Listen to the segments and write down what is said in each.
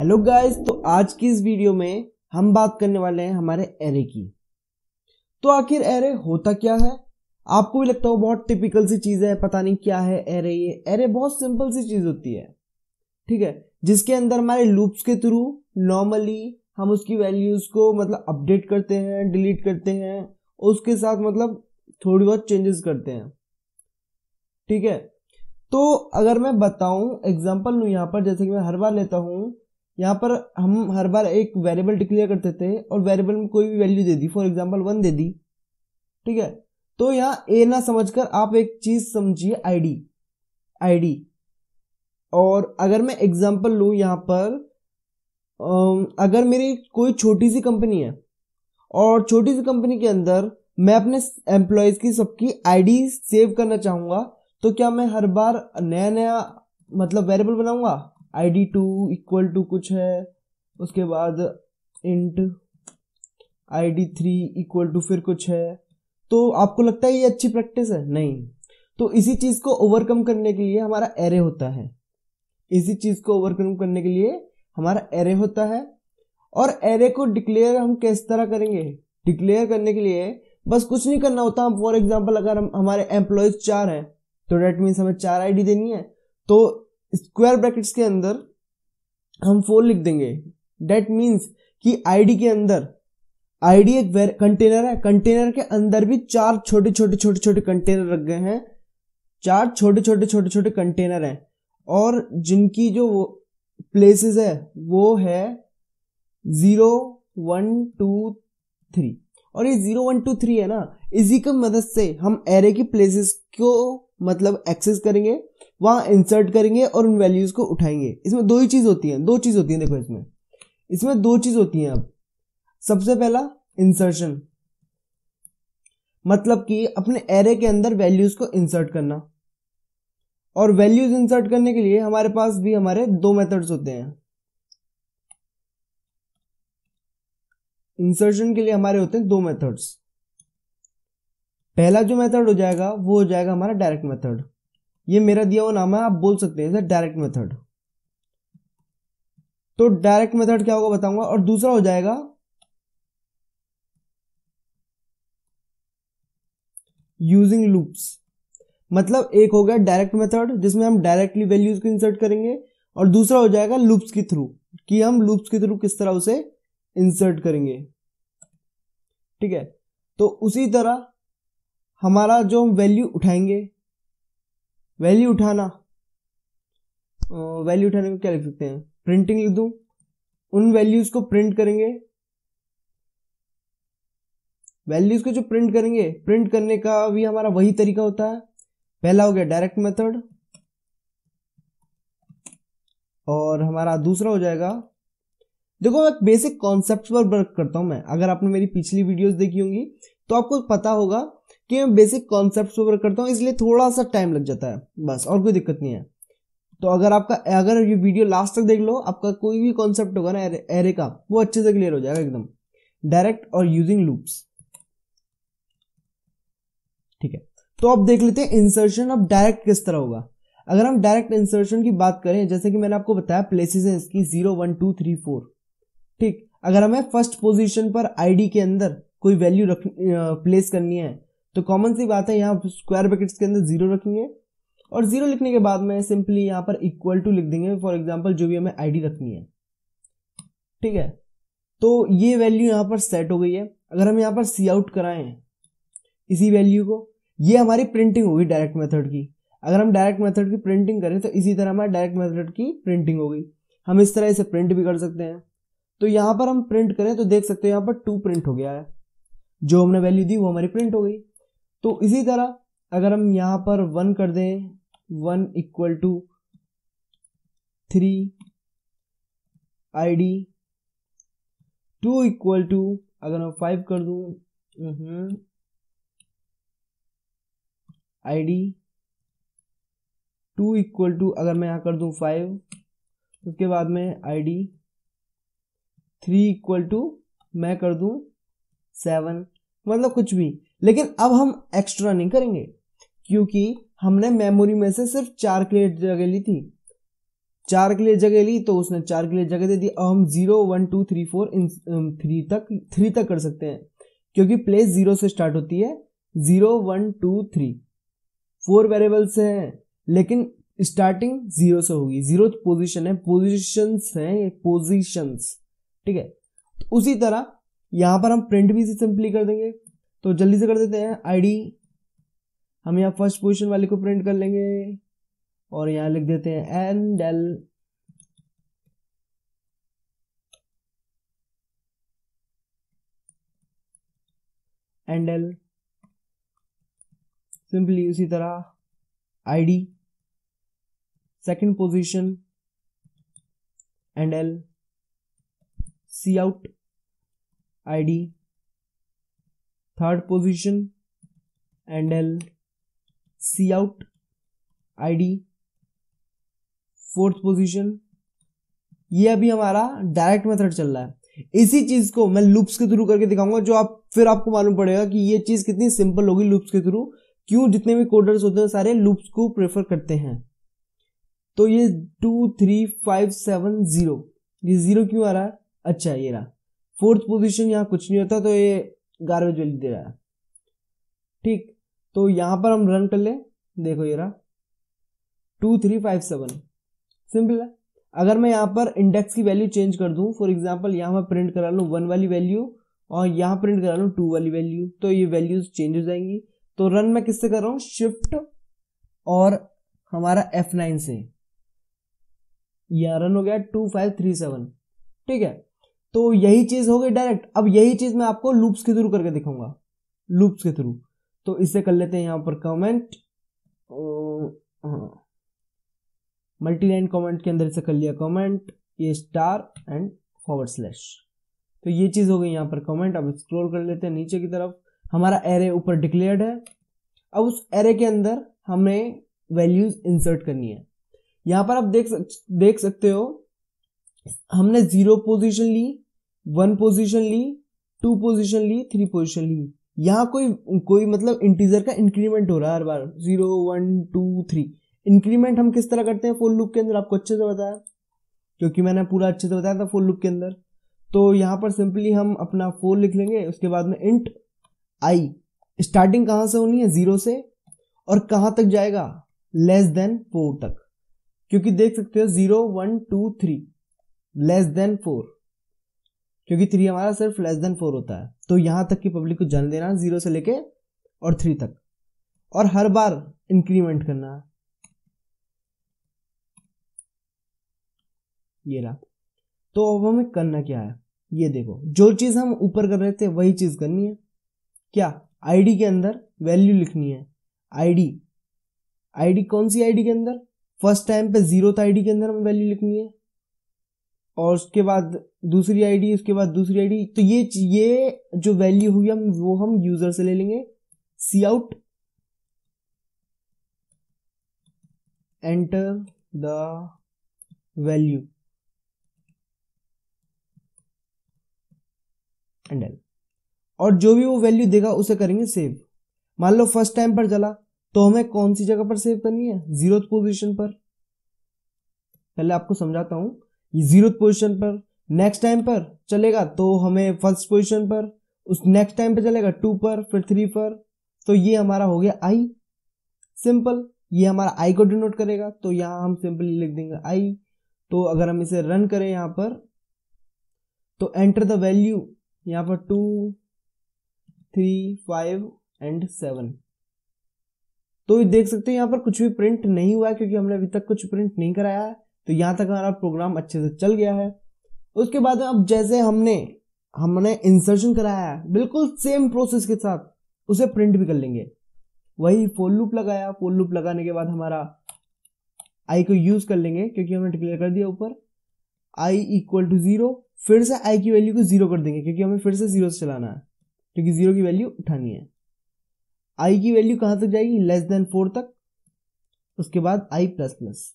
hello guys तो आज की इस वीडियो में हम बात करने वाले हैं हमारे एरे की तो आखिर एरे होता क्या है आपको भी लगता हो बहुत टिपिकल सी चीज है पता नहीं क्या है एरे ये एरे बहुत सिंपल सी चीज होती है ठीक है जिसके अंदर हमारे लूप्स के थ्रू नॉर्मली हम उसकी वैल्यूज को मतलब अपडेट करते हैं डिलीट करते हैं उसके साथ मतलब थोड़ी बहुत चेंजेस करते हैं ठीक है तो अगर मैं बताऊं एग्जांपल लू यहाँ पर जैसे कि मैं हर बार लेता हूं यहाँ पर हम हर बार एक वेरिएबल डिक्लेयर करते थे और वेरिएबल में कोई भी वैल्यू दे दी फॉर एग्जाम्पल वन दे दी ठीक है तो यहाँ ए ना समझकर आप एक चीज समझिए आईडी आईडी और अगर मैं एग्जाम्पल लू यहाँ पर अगर मेरी कोई छोटी सी कंपनी है और छोटी सी कंपनी के अंदर मैं अपने एम्प्लॉयज की सबकी आईडी सेव करना चाहूंगा तो क्या मैं हर बार नया नया मतलब वेरिएबल बनाऊंगा I D two equal to कुछ है उसके बाद int I D three equal to फिर कुछ है तो आपको लगता है ये अच्छी प्रैक्टिस है नहीं तो इसी चीज़ को ओवरकम करने के लिए हमारा एरे होता है इसी चीज़ को ओवरकम करने के लिए हमारा एरे होता है और एरे को डिक्लेयर हम किस तरह करेंगे डिक्लेयर करने के लिए बस कुछ नहीं करना होता फॉर एग्जाम्पल अगर हम हमारे एम्प्लॉयज चार हैं तो डेट मीन्स हमें चार आई देनी है तो स्क्वायर ब्रैकेट्स के अंदर हम फोर लिख देंगे डेट मीन्स कि आईडी के अंदर आईडी एक कंटेनर है कंटेनर के अंदर भी चार छोटे छोटे छोटे छोटे कंटेनर रख गए हैं चार छोटे छोटे छोटे छोटे कंटेनर हैं और जिनकी जो प्लेसेस है वो है ज़ीरो वन टू थ्री और ये ज़ीरो वन टू थ्री है ना इसी की मदद से हम एरे की प्लेसेस को मतलब एक्सेस करेंगे वहाँ इंसर्ट करेंगे और उन वैल्यूज़ को उठाएंगे इसमें दो ही चीज़ होती है दो चीज़ होती है देखो इसमें इसमें दो चीज़ होती हैं अब सबसे पहला इंसर्शन मतलब कि अपने एरे के अंदर वैल्यूज़ को इंसर्ट करना और वैल्यूज़ इंसर्ट करने के लिए हमारे पास भी हमारे दो मेथड्स होते हैं इंसर्शन के लिए हमारे होते हैं दो मेथड्स पहला जो मेथड हो जाएगा वो हो जाएगा हमारा डायरेक्ट मेथड ये मेरा दिया हुआ नाम है आप बोल सकते हैं डायरेक्ट मेथड तो डायरेक्ट मेथड क्या होगा बताऊंगा और दूसरा हो जाएगा यूजिंग लूप्स मतलब एक हो गया डायरेक्ट मेथड जिसमें हम डायरेक्टली वैल्यूज को इंसर्ट करेंगे और दूसरा हो जाएगा लूप्स के थ्रू कि हम लूप्स के थ्रू किस तरह उसे इंसर्ट करेंगे ठीक है तो उसी तरह हमारा जो हम वैल्यू उठाएंगे वैल्यू उठाना वैल्यू उठाने को क्या लिख सकते हैं प्रिंटिंग लिख दूं उन वैल्यूज को प्रिंट करेंगे वैल्यूज को जो प्रिंट करेंगे प्रिंट करने का भी हमारा वही तरीका होता है पहला हो गया डायरेक्ट मेथड और हमारा दूसरा हो जाएगा देखो मैं बेसिक कॉन्सेप्ट पर वर्क करता हूं मैं अगर आपने मेरी पिछली वीडियोस देखी होंगी तो आपको पता होगा कि मैं बेसिक कॉन्सेप्ट पर करता हूँ इसलिए थोड़ा सा टाइम लग जाता है बस और कोई दिक्कत नहीं है तो अगर आपका अगर ये वीडियो लास्ट तक देख लो आपका कोई भी कॉन्सेप्ट होगा ना एरे का वो अच्छे से क्लियर हो जाएगा एकदम डायरेक्ट और यूजिंग लूप्स ठीक है तो आप देख लेते हैं इंसर्शन अब डायरेक्ट किस तरह होगा अगर हम डायरेक्ट इंसर्शन की बात करें जैसे कि मैंने आपको बताया प्लेसेस है इसकी zero one two three four ठीक अगर हमें फर्स्ट पोजीशन पर आईडी के अंदर कोई वैल्यू रख प्लेस करनी है तो कॉमन सी बात है यहाँ स्क्वायर ब्रैकेट्स के अंदर जीरो रखेंगे और जीरो लिखने के बाद में सिंपली यहाँ पर इक्वल टू लिख देंगे फॉर एग्जाम्पल जो भी हमें आईडी रखनी है ठीक है तो ये वैल्यू यहाँ पर सेट हो गई है अगर हम यहाँ पर सी आउट कराएं इसी वैल्यू को ये हमारी प्रिंटिंग होगी डायरेक्ट मेथड की अगर हम डायरेक्ट मेथड की प्रिंटिंग करें तो इसी तरह हमारे डायरेक्ट मेथड की प्रिंटिंग होगी हम इस तरह इसे प्रिंट भी कर सकते हैं तो यहाँ पर हम प्रिंट करें तो देख सकते हो यहाँ पर टू प्रिंट हो गया है जो हमने वैल्यू दी वो हमारी प्रिंट हो गई तो इसी तरह अगर हम यहाँ पर वन कर दें one equal to three I D two equal to अगर मैं फाइव कर दूँ I D two equal to अगर मैं यहाँ कर दूँ फाइव उसके बाद में I D three equal to मैं कर दूँ सेवन मतलब कुछ भी लेकिन अब हम एक्स्ट्रा नहीं करेंगे क्योंकि हमने मेमोरी में से सिर्फ चार के लिए जगह ली थी चार के लिए जगह ली तो उसने चार के लिए जगह दे दी अब हम zero one two three four इन थ्री तक थ्री तक कर सकते हैं क्योंकि प्लेस जीरो से स्टार्ट होती है zero one two three four variables हैं लेकिन स्टार्टिंग जीरो से होगी जीरो पोजिशन है पोजिशन है पोजिशंस ठीक है तो उसी तरह यहां पर हम प्रिंट भी सिंपली कर देंगे तो जल्दी से कर देते हैं आईडी हम यहाँ फर्स्ट पोजिशन वाले को प्रिंट कर लेंगे और यहाँ लिख देते हैं एन डेल एंडल सिंपली उसी तरह ID second position endl C out ID position endl C out I D fourth position ये अभी हमारा डायरेक्ट मेथड चल रहा है इसी चीज को मैं लूप्स के थ्रू करके दिखाऊंगा जो आप फिर आपको मालूम पड़ेगा कि ये चीज कितनी सिंपल होगी लूप्स के थ्रू क्यों जितने भी कोडर्स होते हैं सारे लूप्स को प्रेफर करते हैं तो ये two three five seven zero ये जीरो क्यों आ रहा है अच्छा ये रहा फोर्थ पोजीशन यहाँ कुछ नहीं होता तो ये गार्बेज वैल्यू दे रहा है ठीक तो यहाँ पर हम रन कर ले देखो ये रहा two three five seven simple है अगर मैं यहाँ पर इंडेक्स की वैल्यू चेंज कर दूँ फॉर एग्जाम्पल यहाँ मैं प्रिंट करा लूँ वन वाली वैल्यू और यहाँ प्रिंट करा लूँ टू वाली वैल्यू तो ये वैल्यूज चेंज हो जाएंगी तो रन मैं किससे कर रहा हूँ शिफ्ट और हमारा एफ नाइन से यह रन हो गया टू फाइव थ्री सेवन ठीक है तो यही चीज़ हो गई डायरेक्ट अब यही चीज़ मैं आपको लूप्स के थ्रू करके दिखाऊंगा लूप्स के थ्रू तो इससे कर लेते हैं यहां पर कमेंट मल्टी लाइन कमेंट के अंदर से कर लिया कमेंट ये स्टार एंड फॉरवर्ड स्लैश तो ये चीज़ हो गई यहाँ पर कमेंट अब स्क्रॉल कर लेते हैं नीचे की तरफ हमारा एरे ऊपर डिक्लेयर्ड है अब उस एरे के अंदर हमें वैल्यूज इंसर्ट करनी है यहां पर आप देख सक, देख सकते हो हमने जीरो पोजीशन ली वन पोजीशन ली टू पोजीशन ली थ्री पोजीशन ली यहाँ कोई कोई मतलब इंटीजर का इंक्रीमेंट हो रहा है हर बार zero one two three increment हम किस तरह करते हैं फुल लुक के अंदर आपको अच्छे से बताया क्योंकि मैंने पूरा अच्छे से बताया था फुल लुक के अंदर तो यहाँ पर सिंपली हम अपना फोर लिख लेंगे उसके बाद में इंट आई स्टार्टिंग कहाँ से होनी है जीरो से और कहाँ तक जाएगा लेस देन फोर तक क्योंकि देख सकते हो zero one two three less than four क्योंकि थ्री हमारा सिर्फ लेस देन फोर होता है तो यहां तक की पब्लिक को जान देना जीरो से लेके और थ्री तक और हर बार इंक्रीमेंट करना ये रहा तो अब हमें करना क्या है ये देखो जो चीज हम ऊपर कर रहे थे वही चीज करनी है क्या आईडी के अंदर वैल्यू लिखनी है आईडी आईडी कौन सी आईडी के अंदर फर्स्ट टाइम पे जीरो आईडी के अंदर हमें वैल्यू लिखनी है और उसके बाद दूसरी आईडी उसके बाद दूसरी आईडी तो ये ये जो वैल्यू होगी हम वो हम यूजर से ले लेंगे cout enter the value endl और जो भी वो वैल्यू देगा उसे करेंगे सेव मान लो फर्स्ट टाइम पर चला तो हमें कौन सी जगह पर सेव करनी है जीरो पोजीशन पर पहले आपको समझाता हूं जीरो पोजिशन पर नेक्स्ट टाइम पर चलेगा तो हमें फर्स्ट पोजिशन पर उस नेक्स्ट टाइम पर चलेगा टू पर फिर थ्री पर तो ये हमारा हो गया आई सिंपल ये हमारा आई को डिनोट करेगा तो यहाँ हम सिंपली लिख देंगे आई तो अगर हम इसे रन करें यहाँ पर तो एंटर द वैल्यू यहाँ पर two three five and seven तो ये देख सकते हैं यहाँ पर कुछ भी प्रिंट नहीं हुआ है क्योंकि हमने अभी तक कुछ प्रिंट नहीं कराया है तो यहाँ तक हमारा प्रोग्राम अच्छे से चल गया है उसके बाद अब जैसे हमने हमने इंसर्शन कराया है बिल्कुल सेम प्रोसेस के साथ उसे प्रिंट भी कर लेंगे वही फोल लूप लगाया फोल लूप लगाने के बाद हमारा आई को यूज कर लेंगे क्योंकि हमने डिक्लेयर कर दिया ऊपर आई इक्वल टू जीरो फिर से आई की वैल्यू को जीरो कर देंगे क्योंकि हमें फिर से जीरो से चलाना है क्योंकि जीरो की वैल्यू उठानी है आई की वैल्यू कहां तक जाएगी लेस देन फोर तक उसके बाद आई प्लस प्लस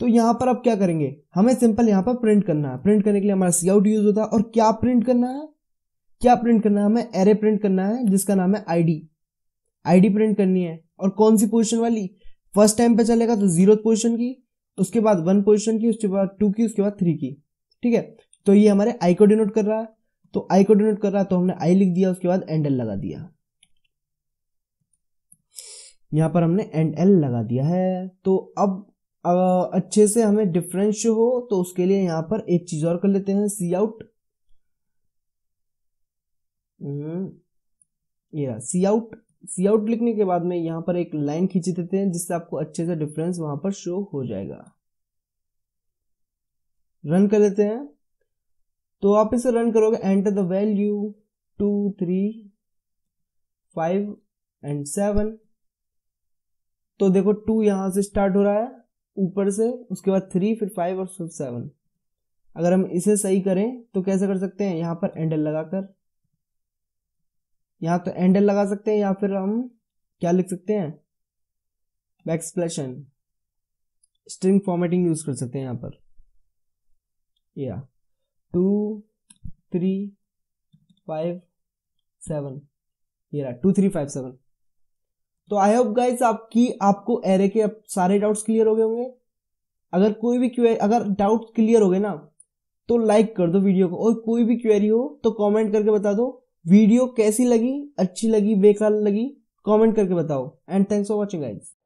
तो यहां पर आप क्या करेंगे हमें सिंपल यहां पर प्रिंट करना है प्रिंट करने के लिए हमारा सी आउट यूज होता है और क्या प्रिंट करना है क्या प्रिंट करना है हमें एरे प्रिंट करना है जिसका नाम है आईडी आईडी प्रिंट करनी है और कौन सी पोजिशन वाली फर्स्ट टाइम पे चलेगा तो जीरो पोजिशन की उसके बाद वन पोजिशन की उसके बाद टू की उसके बाद थ्री की ठीक है तो ये हमारे आई को डिनोट कर रहा है तो आई को डिनोट कर रहा है तो हमने आई लिख दिया उसके बाद एंड एल लगा दिया यहां पर हमने एंड एल लगा दिया है तो अब अच्छे से हमें डिफरेंस हो तो उसके लिए यहां पर एक चीज और कर लेते हैं सी आउट ये सी आउट सी आउट लिखने के बाद में यहां पर एक लाइन खींच देते हैं जिससे आपको अच्छे से डिफरेंस वहां पर शो हो जाएगा रन कर लेते हैं तो आप इसे रन करोगे enter the value two three five and seven तो देखो टू यहां से स्टार्ट हो रहा है ऊपर से उसके बाद थ्री फिर फाइव और फिर सेवन अगर हम इसे सही करें तो कैसे कर सकते हैं यहाँ पर एंडल लगाकर यहाँ तो एंडल लगा सकते हैं या फिर हम क्या लिख सकते हैं बैक्सप्लेशन स्ट्रिंग फॉर्मेटिंग यूज कर सकते हैं यहाँ पर या टू थ्री फाइव सेवन ये रहा टू थ्री फाइव सेवन तो आई होप गाइज आपकी आपको एरे के सारे डाउट्स क्लियर हो गए होंगे अगर कोई भी क्वेरी अगर डाउट क्लियर हो गए ना तो लाइक कर दो वीडियो को और कोई भी क्वेरी हो तो कमेंट करके बता दो वीडियो कैसी लगी अच्छी लगी बेकार लगी कमेंट करके बताओ and thanks for watching guys